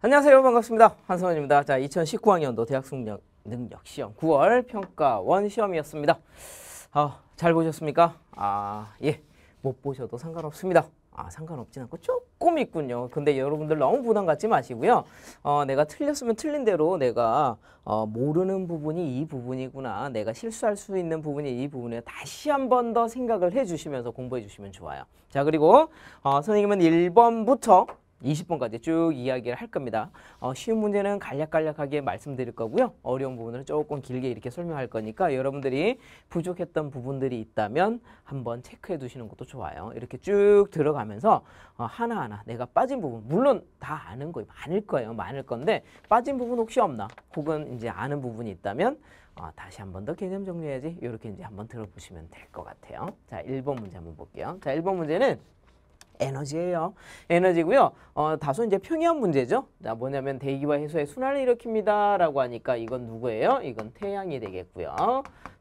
안녕하세요. 반갑습니다. 한성원입니다. 자, 2019학년도 대학 숙련 능력 시험 9월 평가원 시험이었습니다. 어, 잘 보셨습니까? 아, 예. 못 보셔도 상관없습니다. 아, 상관없진 않고 조금 있군요. 근데 여러분들 너무 부담 갖지 마시고요. 어, 내가 틀렸으면 틀린 대로 내가 어, 모르는 부분이 이 부분이구나. 내가 실수할 수 있는 부분이 이 부분에 다시 한 번 더 생각을 해 주시면서 공부해 주시면 좋아요. 자, 그리고 어, 선생님은 1번부터 20번까지 쭉 이야기를 할 겁니다. 어, 쉬운 문제는 간략간략하게 말씀드릴 거고요. 어려운 부분을 조금 길게 이렇게 설명할 거니까 여러분들이 부족했던 부분들이 있다면 한번 체크해 두시는 것도 좋아요. 이렇게 쭉 들어가면서 어, 하나하나 내가 빠진 부분 물론 다 아는 거 많을 거예요. 많을 건데 빠진 부분 혹시 없나 혹은 이제 아는 부분이 있다면 어, 다시 한 번 더 개념 정리해야지 이렇게 이제 한번 들어보시면 될 것 같아요. 자, 1번 문제 한번 볼게요. 자, 1번 문제는 에너지예요. 에너지고요. 어, 다소 이제 평이한 문제죠. 자, 뭐냐면 대기와 해소의 순환을 일으킵니다라고 하니까 이건 누구예요? 이건 태양이 되겠고요.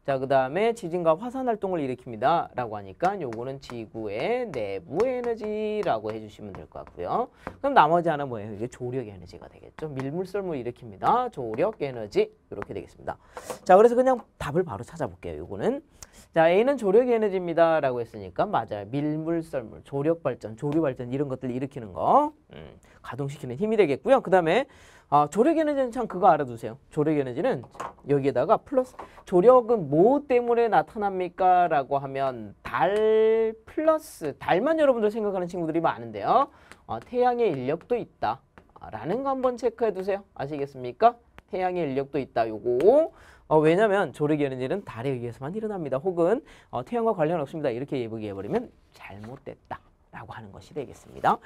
자, 그 다음에 지진과 화산 활동을 일으킵니다. 라고 하니까 요거는 지구의 내부 에너지라고 해주시면 될 것 같고요. 그럼 나머지 하나 뭐예요? 이게 조력 에너지가 되겠죠. 밀물썰물 일으킵니다. 조력 에너지 이렇게 되겠습니다. 자, 그래서 그냥 답을 바로 찾아볼게요. 요거는 자, A는 조력 에너지입니다. 라고 했으니까 맞아요. 밀물, 썰물, 조력 발전, 조류 발전 이런 것들 일으키는 거 음, 가동시키는 힘이 되겠고요. 그 다음에 어, 아, 조력 에너지는 참 그거 알아두세요. 조력 에너지는 여기에다가 플러스 조력은 뭐 때문에 나타납니까? 라고 하면 달 플러스 달만 여러분들 생각하는 친구들이 많은데요. 어, 태양의 인력도 있다. 아, 라는 거 한번 체크해 두세요. 아시겠습니까? 태양의 인력도 있다. 요거 어, 왜냐면 조력이 되는 일은 달에 의해서만 일어납니다. 혹은 어, 태양과 관련 없습니다. 이렇게 얘기해버리면 잘못됐다. 라고 하는 것이 되겠습니다.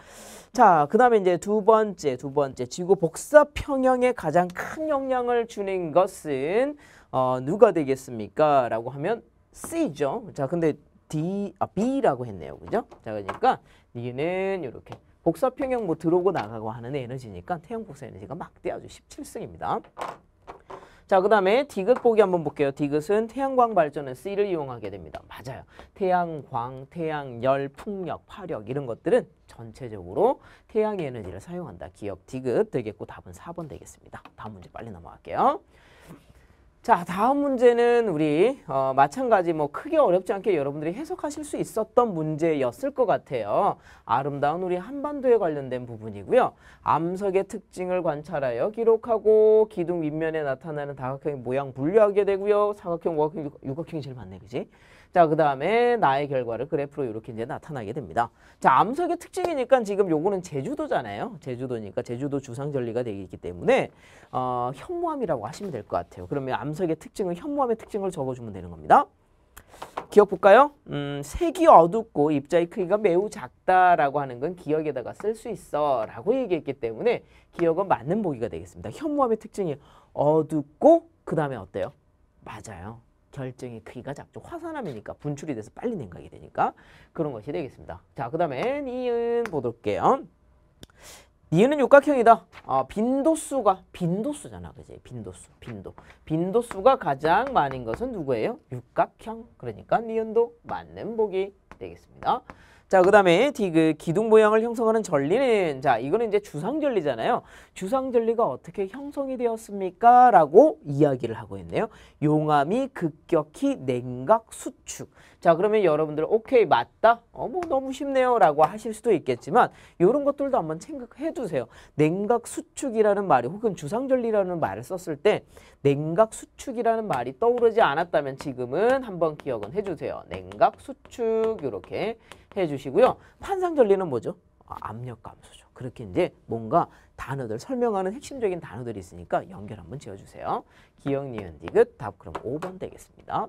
자, 그 다음에 이제 두 번째, 두 번째 지구 복사 평형에 가장 큰 영향을 주는 것은 어, 누가 되겠습니까? 라고 하면 C죠. 자, 근데 D, 아, B라고 했네요. 그죠? 자, 그러니까 D는 이렇게 복사평형 뭐 들어오고 나가고 하는 에너지니까 태형 복사 에너지가 막대 아주 17승입니다. 자, 그 다음에 디귿 보기 한번 볼게요. 디귿은 태양광 발전은 C를 이용하게 됩니다. 맞아요. 태양광, 태양열, 풍력, 파력 이런 것들은 전체적으로 태양의 에너지를 사용한다. 기억 디귿 되겠고 답은 4번 되겠습니다. 다음 문제 빨리 넘어갈게요. 자 다음 문제는 우리 어, 마찬가지 뭐 크게 어렵지 않게 여러분들이 해석하실 수 있었던 문제였을 것 같아요. 아름다운 우리 한반도에 관련된 부분이고요. 암석의 특징을 관찰하여 기록하고 기둥 윗면에 나타나는 다각형의 모양 분류하게 되고요. 사각형, 오각형, 육각형이 제일 많네 그지? 자, 그 다음에 나의 결과를 그래프로 이렇게 이제 나타나게 됩니다. 자, 암석의 특징이니까 지금 요거는 제주도잖아요. 제주도니까 제주도 주상절리가 되기 때문에 어, 현무암이라고 하시면 될 것 같아요. 그러면 암석의 특징을 현무암의 특징을 적어주면 되는 겁니다. 기억 볼까요? 음, 색이 어둡고 입자의 크기가 매우 작다라고 하는 건 기억에다가 쓸 수 있어 라고 얘기했기 때문에 기억은 맞는 보기가 되겠습니다. 현무암의 특징이 어둡고 그 다음에 어때요? 맞아요. 결정의 크기가 작죠. 화산암이니까 분출이 돼서 빨리 냉각이 되니까 그런 것이 되겠습니다. 자, 그 다음에 니은 보도록해요 니은은 육각형이다. 아, 빈도수가 빈도수잖아, 그지? 빈도수, 빈도. 빈도수가 가장 많은 것은 누구예요? 육각형. 그러니까 니은도 맞는 복이 되겠습니다. 자, 그다음에 그 기둥 모양을 형성하는 전리는 자, 이거는 이제 주상 전리잖아요. 주상 전리가 어떻게 형성이 되었습니까라고 이야기를 하고 있네요. 용암이 급격히 냉각 수축. 자, 그러면 여러분들 오케이 맞다. 어머 뭐 너무 쉽네요라고 하실 수도 있겠지만 이런 것들도 한번 생각해 두세요. 냉각 수축이라는 말이 혹은 주상 전리라는 말을 썼을 때 냉각 수축이라는 말이 떠오르지 않았다면 지금은 한번 기억은 해 주세요. 냉각 수축 이렇게 해주시고요. 환상절리는 뭐죠? 아, 압력 감소죠. 그렇게 이제 뭔가 단어들 설명하는 핵심적인 단어들이 있으니까 연결 한번 지어주세요. 기억, 니은, 디귿 답 그럼 5번 되겠습니다.